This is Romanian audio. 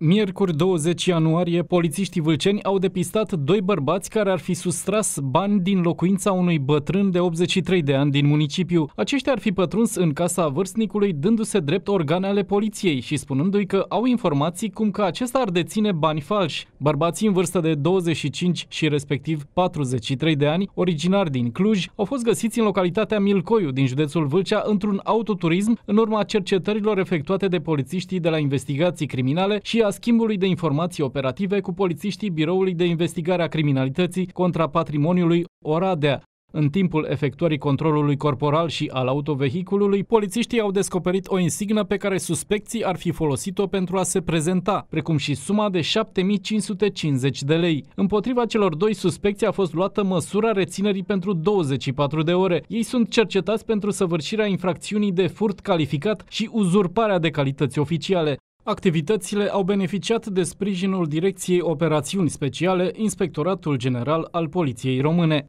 Miercuri 20 ianuarie, polițiștii vâlceni au depistat doi bărbați care ar fi sustras bani din locuința unui bătrân de 83 de ani din municipiu. Aceștia ar fi pătruns în casa vârstnicului dându-se drept organe ale poliției și spunându-i că au informații cum că acesta ar deține bani falși. Bărbații în vârstă de 25 și respectiv 43 de ani, originari din Cluj, au fost găsiți în localitatea Milcoiu din județul Vâlcea într-un autoturism în urma cercetărilor efectuate de polițiștii de la investigații criminale și a a schimbului de informații operative cu polițiștii Biroului de Investigare a Criminalității contra Patrimoniului Oradea. În timpul efectuării controlului corporal și al autovehiculului, polițiștii au descoperit o insignă pe care suspecții ar fi folosit-o pentru a se prezenta, precum și suma de 7550 de lei. Împotriva celor doi suspecți a fost luată măsura reținerii pentru 24 de ore. Ei sunt cercetați pentru săvârșirea infracțiunii de furt calificat și uzurparea de calități oficiale. Activitățile au beneficiat de sprijinul Direcției Operațiuni Speciale, Inspectoratul General al Poliției Române.